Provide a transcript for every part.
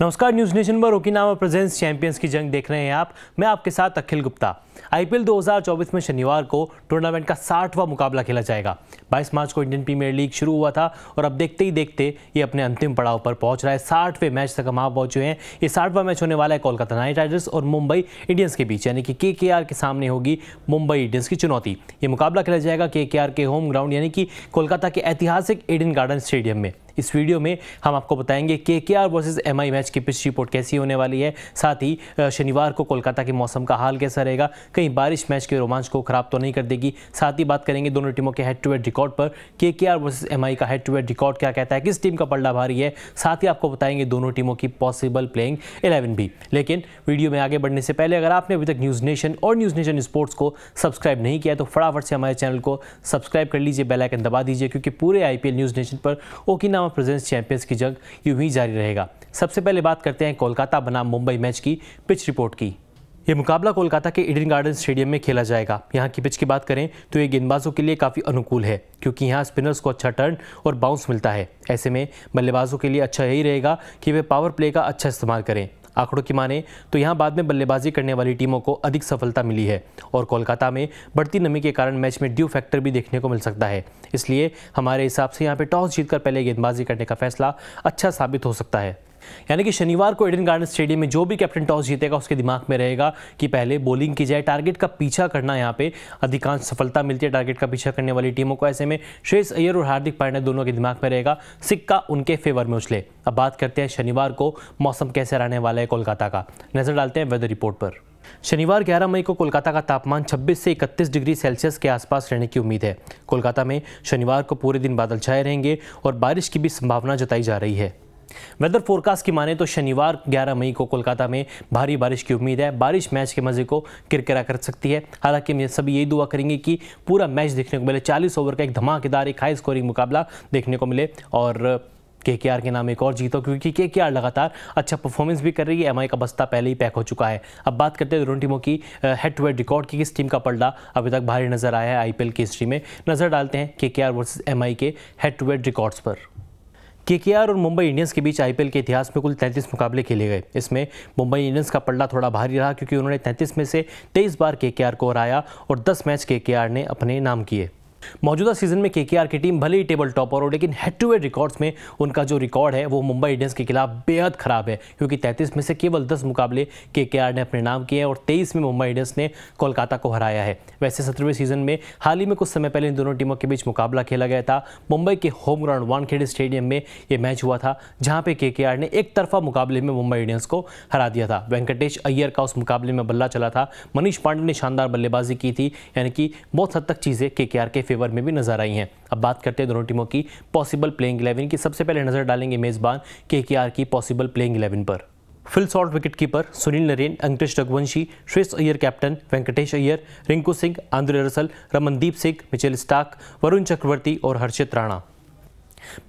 नमस्कार news nation पर Okinawa presents champions की जंग देख रहे हैं आप मैं आपके साथ अखिल गुप्ता आईपीएल 2024 में शनिवार को टूर्नामेंट का साठवां मुकाबला खेला जाएगा 22 मार्च को इंडियन प्रीमियर लीग शुरू हुआ था और अब देखते ही देखते ये अपने अंतिम पड़ाव पर पहुंच रहा है साठवें मैच तक हम आप पहुंचे हैं ये साठवां मैच होने वाला है कोलकाता नाइट राइडर्स और मुंबई इंडियंस के बीच यानी कि के के सामने होगी मुंबई इंडियंस की चुनौती ये मुकाबला खेला जाएगा के के होम ग्राउंड यानी कि कोलकाता के ऐतिहासिक एडिन गार्डन स्टेडियम में इस वीडियो में हम आपको बताएंगे K K R versus M I match की पिच रिपोर्ट कैसी होने वाली है साथ ही शनिवार को कोलकाता के मौसम का हाल कैसा रहेगा कहीं बारिश मैच के रोमांच को खराब तो नहीं कर देगी साथ ही बात करेंगे दोनों टीमों के हेड टू हेड रिकॉर्ड पर के के आर वर्सेज एम आई का हेड टू हेड रिकॉर्ड क्या कहता है किस टीम का पल्ला भारी है साथ ही आपको बताएंगे दोनों टीमों की पॉसिबल प्लेइंग इलेवन भी लेकिन वीडियो में आगे बढ़ने से पहले अगर आपने अभी तक न्यूज़ नेशन और न्यूज़ नेशन स्पोर्ट्स को सब्सक्राइब नहीं किया तो फटाफट से हमारे चैनल को सब्सक्राइब कर लीजिए बेलाइकन दबा दीजिए क्योंकि पूरे आई पी न्यूज़ नेशन पर ओकिना और प्रेजेंस चैंपियंस की जंग यूं ही जारी रहेगा सबसे पहले बात करते हैं कोलकाता बनाम मुंबई मैच की पिच रिपोर्ट की ये मुकाबला कोलकाता के इडन गार्डन स्टेडियम में खेला जाएगा यहाँ की पिच की बात करें तो ये गेंदबाजों के लिए काफ़ी अनुकूल है क्योंकि यहाँ स्पिनर्स को अच्छा टर्न और बाउंस मिलता है ऐसे में बल्लेबाजों के लिए अच्छा यही रहेगा कि वे पावर प्ले का अच्छा इस्तेमाल करें आंकड़ों की माने तो यहाँ बाद में बल्लेबाजी करने वाली टीमों को अधिक सफलता मिली है और कोलकाता में बढ़ती नमी के कारण मैच में ड्यू फैक्टर भी देखने को मिल सकता है इसलिए हमारे हिसाब से यहाँ पर टॉस जीतकर पहले गेंदबाजी करने का फैसला अच्छा साबित हो सकता है यानी कि शनिवार को एडन गार्डन स्टेडियम में जो भी कैप्टन टॉस जीतेगा उसके दिमाग में रहेगा कि पहले बॉलिंग की जाए टारगेट का पीछा करना यहाँ पे अधिकांश सफलता मिलती है टारगेट का पीछा करने वाली टीमों को ऐसे में श्रेष अय्यर और हार्दिक पांड्या दोनों के दिमाग में रहेगा सिक्का उनके फेवर में उछले अब बात करते हैं शनिवार को मौसम कैसे रहने वाला है कोलकाता का नजर डालते हैं वेदर रिपोर्ट पर शनिवार 11 मई को कोलकाता का तापमान 26 से 31 डिग्री सेल्सियस के आसपास रहने की उम्मीद है कोलकाता में शनिवार को पूरे दिन बादल छाए रहेंगे और बारिश की भी संभावना जताई जा रही है वेदर फोरकास्ट की माने तो शनिवार 11 मई को कोलकाता में भारी बारिश की उम्मीद है बारिश मैच के मज़े को किरकिरा कर सकती है हालांकि हम सभी यही दुआ करेंगे कि पूरा मैच देखने को मिले चालीस ओवर का एक धमाकेदार एक हाई स्कोरिंग मुकाबला देखने को मिले और के के आर के नाम एक और जीतो क्योंकि के के आर लगातार अच्छा परफॉर्मेंस भी कर रही है एम का बस्ता पहले ही पैक हो चुका है अब बात करते हैं दोनों टीमों की हेड टू हेड रिकॉर्ड की किस टीम का पलड़ा अभी तक भारी नजर आया है आईपीएल की हिस्ट्री में नजर डालते हैं K K R versus M के हेड टू हेड रिकॉर्ड्स पर केकेआर और मुंबई इंडियंस के बीच आईपीएल के इतिहास में कुल 33 मुकाबले खेले गए इसमें मुंबई इंडियंस का पल्ला थोड़ा भारी रहा क्योंकि उन्होंने 33 में से 23 बार केकेआर को हराया और 10 मैच केकेआर ने अपने नाम किए मौजूदा सीजन में केकेआर की टीम भले ही टेबल टॉपर हो लेकिन हेड टू हेड रिकॉर्ड्स में उनका जो रिकॉर्ड है वो मुंबई इंडियंस के खिलाफ बेहद खराब है क्योंकि 33 में से केवल 10 मुकाबले केकेआर ने अपने नाम किए हैं और 23 में मुंबई इंडियंस ने कोलकाता को हराया है वैसे सत्रहवें सीजन में हाल ही में कुछ समय पहले इन दोनों टीमों के बीच मुकाबला खेला गया था मुंबई के होम ग्राउंड वानखेड़े स्टेडियम में ये मैच हुआ था जहाँ पे के ने एक तरफा मुकाबले में मुंबई इंडियंस को हरा दिया था वेंकटेश अय्यर का उस मुकाबले में बल्ला चला था मनीष पांडे ने शानदार बल्लेबाजी की थी यानी कि बहुत हद तक चीज़ें के के फेवर में भी नजर आई हैं अब बात करते हैं दोनों टीमों की पॉसिबल प्लेइंग इलेवन की सबसे पहले नजर डालेंगे मेज़बान के की पॉसिबल प्लेइंग इलेवन पर Phil Salt keeper Sunil Narine Angkrish Raghuvanshi Shreyas Iyer captain Venkatesh Iyer Rinku Singh Andre Russell Ramandeep Singh Mitchell Starc Varun Chakravarthy और हर्षित राणा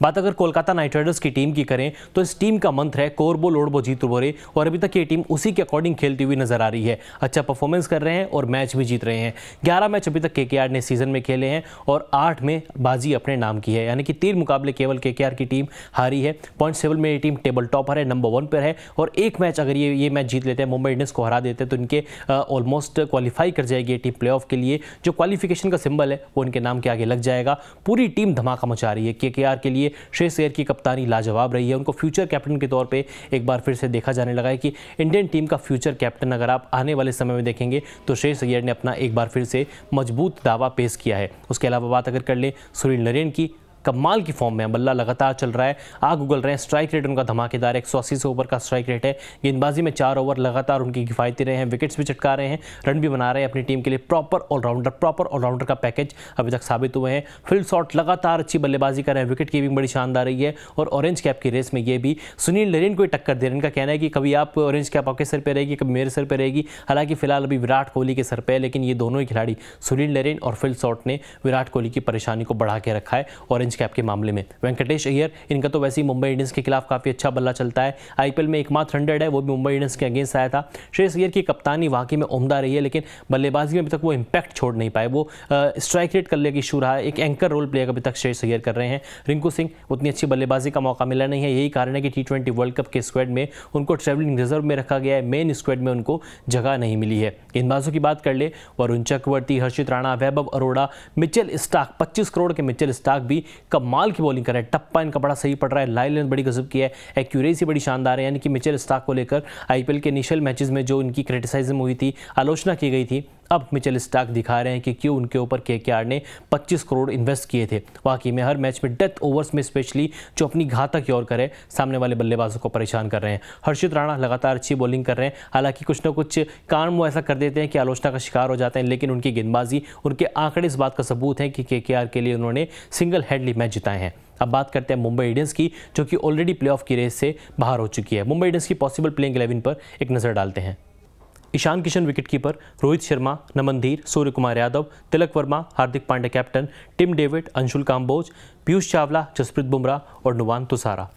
बात अगर कोलकाता नाइट राइडर्स की टीम की करें तो इस टीम का मंत्र है कोरबो लोड़बो जीत बोरे और अभी तक ये टीम उसी के अकॉर्डिंग खेलती हुई नजर आ रही है अच्छा परफॉर्मेंस कर रहे हैं और मैच भी जीत रहे हैं ग्यारह मैच अभी तक के ने सीजन में खेले हैं और आठ में बाजी अपने नाम की है यानी कि तीन मुकाबले केवल के की टीम हारी है पॉइंट सेवन में ये टीम टेबल टॉपर है नंबर वन पर है और एक मैच अगर ये ये मैच जीत लेते हैं मुंबई इंडियंस को हरा देते हैं तो इनके ऑलमोस्ट क्वालिफाई कर जाएगी ये टीम प्ले के लिए जो क्वालिफिकेशन का सिंबल है वो इनके नाम के आगे लग जाएगा पूरी टीम धमाका मचा रही है के के आर के लिए शेष अयर की कप्तानी लाजवाब रही है उनको फ्यूचर कैप्टन के तौर पर एक बार फिर से देखा जाने लगा है कि इंडियन टीम का फ्यूचर कैप्टन अगर आप आने वाले समय में देखेंगे तो शेष सैयर ने अपना एक बार फिर से मजबूत दावा पेश किया है उसके अलावा बात अगर कर लें सुनील नरेन की कमाल की फॉर्म में बल्ला लगातार चल रहा है आग उगल रहे हैं स्ट्राइक रेट उनका धमाकेदार एक सौ से ओवर का स्ट्राइक रेट है गेंदबाजी में चार ओवर लगातार उनकी किफायती रहे हैं विकेट्स भी चटका रहे हैं रन भी बना रहे हैं अपनी टीम के लिए प्रॉपर ऑलराउंडर प्रॉपर ऑलराउंडर का पैकेज अभी तक साबित हुए हैं फील्ड शॉट लगातार अच्छी बल्लेबाजी कर रहे हैं विकेट कीपिंग बड़ी शानदार रही है और ऑरेंज कैप की रेस में ये भी सुनील नरेन को टक्कर दे रहे हैं इनका कहना है कि कभी आप ऑरेंज कैप आपके सर पर रहेगी कभी मेरे सर पर रहेगी हालांकि फिलहाल अभी विराट कोहली के सर पर है लेकिन ये दोनों ही खिलाड़ी सुनील नरेन और फील्ड शॉट ने विराट कोहली की परेशानी को बढ़ा के रखा है ऑरेंज कैप के मामले में वेंकटेश अय्यर इनका तो वैसे ही मुंबई इंडियंस के खिलाफ काफ़ी अच्छा बल्ला चलता है आईपीएल में एकमात्र हंड्रेड है वो भी मुंबई इंडियंस के अगेंस्ट आया था श्रेयस अय्यर की कप्तानी वाकई में उमदा रही है लेकिन बल्लेबाजी में अभी तक वो इम्पैक्ट छोड़ नहीं पाए वो स्ट्राइक रेट करने लेकर इशू रहा है एक एंकर रोल प्लेयर अभी तक श्रेयस अय्यर कर रहे हैं रिंकू सिंह उतनी अच्छी बल्लेबाजी का मौका मिला नहीं है यही कारण है कि टी वर्ल्ड कप के स्क्वाड में उनको ट्रेवलिंग रिजर्व में रखा गया है मेन स्क्वाड में उनको जगह नहीं मिली है गेंदबाजों की बात कर ले वरुण चक्रवर्ती हर्षित राणा वैभव अरोड़ा मिचेल स्टाक 25 करोड़ के मिचेल स्टाक भी कमाल की बॉलिंग कर रहे हैं टप्पा इनका बड़ा सही पड़ रहा है लाइल बड़ी गजब की है एक्यूरेसी बड़ी शानदार है यानी कि मिचेल स्टाक को लेकर आईपीएल के इनिशियल मैचेस में जो इनकी क्रिटिसाइजम हुई थी आलोचना की गई थी अब मिचेल स्टाक दिखा रहे हैं कि क्यों उनके ऊपर के ने 25 करोड़ इन्वेस्ट किए थे वाकई में हर मैच में डेथ ओवर्स में स्पेशली जो अपनी घातक योर करे सामने वाले बल्लेबाजों को परेशान कर रहे हैं हर्षित राणा लगातार अच्छी बॉलिंग कर रहे हैं हालांकि कुछ ना कुछ काम वो ऐसा कर देते हैं कि आलोचना का शिकार हो जाते हैं लेकिन उनकी गेंदबाजी उनके आंकड़े इस बात का सबूत है कि के के लिए उन्होंने सिंगल हेडली मैच जिताए हैं अब बात करते हैं मुंबई इंडियंस की जो कि ऑलरेडी प्लेऑफ की रेस से बाहर हो चुकी है मुंबई इंडियंस की पॉसिबल प्लेइंग इलेवन पर एक नज़र डालते हैं Ishan Kishan wicketkeeper Rohit Sharma Naman Dhir Suryakumar Yadav Tilak Varma Hardik Pandya captain Tim David Anshul Kamboj Piyush Chawla Jasprit Bumrah और नुवान तुसारा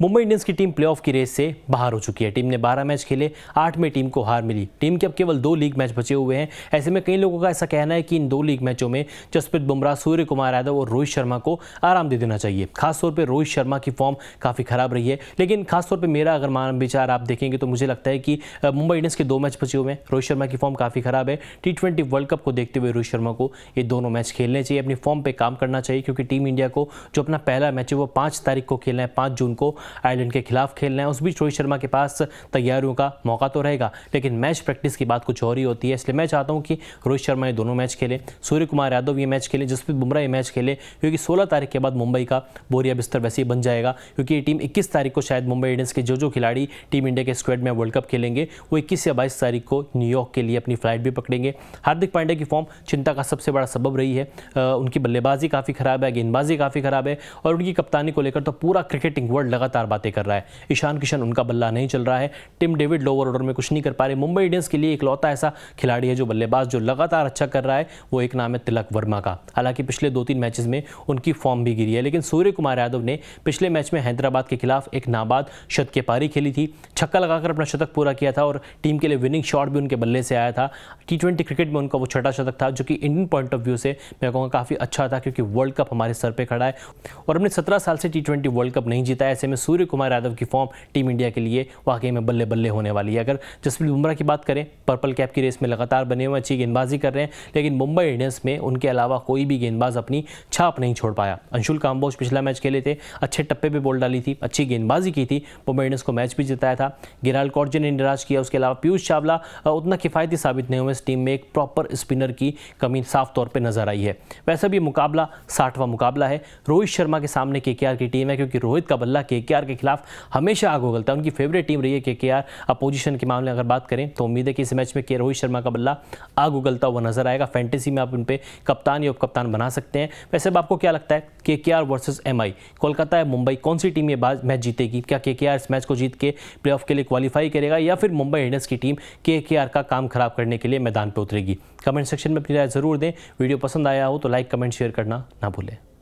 मुंबई इंडियंस की टीम प्लेऑफ की रेस से बाहर हो चुकी है टीम ने 12 मैच खेले आठ में टीम को हार मिली टीम के अब केवल दो लीग मैच बचे हुए हैं ऐसे में कई लोगों का ऐसा कहना है कि इन दो लीग मैचों में जसप्रीत बुमराह सूर्य कुमार यादव और रोहित शर्मा को आराम दे देना चाहिए खासतौर पर रोहित शर्मा की फॉर्म काफ़ी खराब रही है लेकिन खासतौर पर मेरा अगर मान विचार आप देखेंगे तो मुझे लगता है कि मुंबई इंडियंस के दो मैच बचे हुए हैं रोहित शर्मा की फॉर्म काफ़ी खराब है टी वर्ल्ड कप को देखते हुए रोहित शर्मा को ये दोनों मैच खेलने चाहिए अपनी फॉर्म पर काम करना चाहिए क्योंकि टीम इंडिया को जो अपना पहला मैच है वो पांच तारीख को खेलना है पांच जून को आयरलैंड के खिलाफ खेलना है उस बीच रोहित शर्मा के पास तैयारियों का मौका तो रहेगा लेकिन मैच प्रैक्टिस की बात कुछ और ही होती है इसलिए मैं चाहता हूँ कि रोहित शर्मा ये दोनों मैच खेले सूर्य कुमार यादव ये मैच खेले जसप्रीत बुमराह ये मैच खेले क्योंकि सोलह तारीख के बाद मुंबई का बोरिया बिस्तर वैसे ही बन जाएगा क्योंकि ये टीम इक्कीस तारीख को शायद मुंबई इंडियंस के जो जो खिलाड़ी टीम इंडिया के स्क्वाड में वर्ल्ड कप खेलेंगे वो इक्कीस या बाईस तारीख को न्यूयॉर्क के लिए अपनी फ्लाइट भी पकड़ेंगे हार्दिक पांडे की फॉर्म चिंता का सबसे बड़ा सबब रही है उनकी बल्लेबाजी काफ़ी खराब है गेंदबाजी काफ़ी खराब है और उनकी कप्तानी को लेकर तो पूरा क्रिकेटिंग वर्ल्ड लगातार बातें कर रहा है ईशान किशन उनका बल्ला नहीं चल रहा है टिम डेविड लोअर ऑर्डर में कुछ नहीं कर पा रहे मुंबई इंडियंस के लिए इकलौता ऐसा खिलाड़ी है जो बल्लेबाज जो लगातार अच्छा कर रहा है वो एक नाम है तिलक वर्मा का हालांकि पिछले दो तीन मैचेस में उनकी फॉर्म भी गिरी है लेकिन सूर्य कुमार यादव ने पिछले मैच में हैदराबाद के खिलाफ एक नाबाद शत के पारी खेली थी छक्का लगाकर अपना शतक पूरा किया था और टीम के लिए विनिंग शॉट भी उनके बल्ले से आया था टी क्रिकेट में उनका वो छठा शतक था जो कि इंडियन पॉइंट ऑफ व्यू से मैं कहूँगा काफ़ी अच्छा था क्योंकि वर्ल्ड कप हमारे सर पर खड़ा है और हमने सत्रह साल से टी वर्ल्ड कप नहीं जीता है ऐसे में सूर्य कुमार यादव की फॉर्म टीम इंडिया के लिए वाकई में बल्ले बल्ले होने वाली है अगर जसप्रीत बुमराह की बात करें पर्पल कैप की रेस में लगातार बने हुए अच्छी गेंदबाजी कर रहे हैं लेकिन मुंबई इंडियंस में उनके अलावा कोई भी गेंदबाज अपनी छाप नहीं छोड़ पाया अंशुल काम्बोज पिछला मैच खेले थे अच्छे टप्पे पर बोल डाली थी अच्छी गेंदबाजी की थी मुंबई इंडियंस को मैच भी जिताया था गिराल जी ने निराश किया उसके अलावा पीयूष चावला उतना किफ़ायती साबित नहीं हुए इस टीम में एक प्रॉपर स्पिनर की कमी साफ तौर पर नजर आई है वैसे भी मुकाबला साठवां मुकाबला है रोहित शर्मा के सामने के की टीम है क्योंकि रोहित का बल्ला के के के खिलाफ हमेशा आग उगलता है उनकी फेवरेट टीम रही है के के आर अपोजिशन के मामले अगर बात करें तो उम्मीद है कि इस मैच में के रोहित शर्मा का बल्ला आग उगलता हुआ नजर आएगा फैंटेसी में आप उन पर कप्तान या उपकप्तान बना सकते हैं वैसे अब आपको क्या लगता है K K R versus M I Kolkata या मुंबई कौन सी टीम ये मैच जीतेगी क्या के के आर इस मैच को जीत के प्ले के लिए क्वालिफाई करेगा या फिर मुंबई इंडियंस की टीम के के आर का काम खराब करने के लिए मैदान पर उतरेगी कमेंट सेक्शन में अपनी राय ज़रूर दें वीडियो पसंद आया हो तो लाइक कमेंट शेयर करना ना भूलें